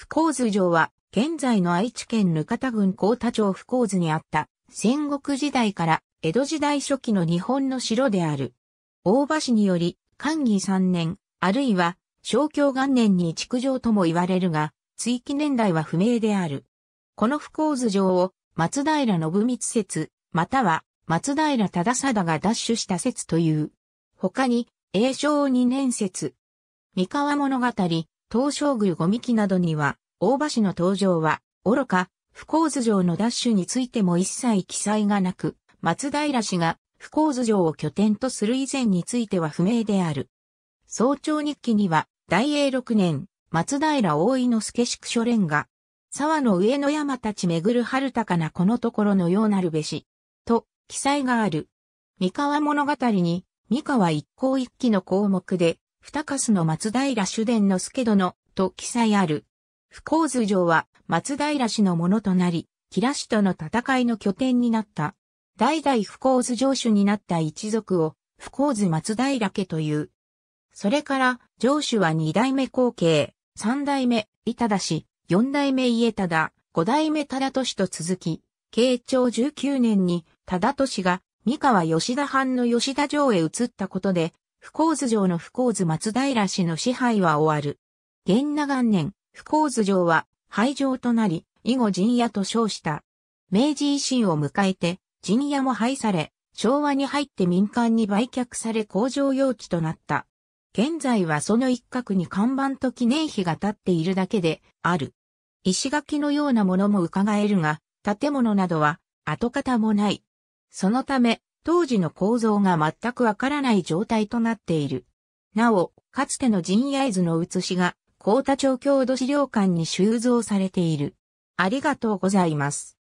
不幸図城は、現在の愛知県ぬかた郡高田町不幸図にあった、戦国時代から江戸時代初期の日本の城である。大場により、寛義三年、あるいは、小京元年に築城とも言われるが、追記年代は不明である。この不幸図城を、松平信光説、または、松平忠貞が奪取した説という。他に、永正二年説、三河物語、東照宮五幹などには、大場の登場は、愚か、不幸図城の奪取についても一切記載がなく、松平氏が不幸図城を拠点とする以前については不明である。早朝日記には、大英6年、松平大井之助宿所連が、沢の上の山たち巡る春高なこのところのようなるべし、と、記載がある。三河物語に、三河一向一揆の項目で、二カスの松平主伝の助殿、と記載ある。不幸図城は松平氏のものとなり、平氏との戦いの拠点になった。代々不幸図城主になった一族を、不幸図松平家という。それから、城主は二代目後継、三代目、板田氏、四代目家忠、五代目忠俊と続き、慶長19年に忠俊が三河吉田藩の吉田城へ移ったことで、不幸図城の不幸図松平氏の支配は終わる。元那元年、不幸図城は廃城となり、以後陣屋と称した。明治維新を迎えて、陣屋も廃され、昭和に入って民間に売却され工場用地となった。現在はその一角に看板と記念碑が立っているだけである。石垣のようなものも伺えるが、建物などは跡形もない。そのため、当時の構造が全くわからない状態となっている。なお、かつての陣屋図の写しが、高田町郷土資料館に収蔵されている。ありがとうございます。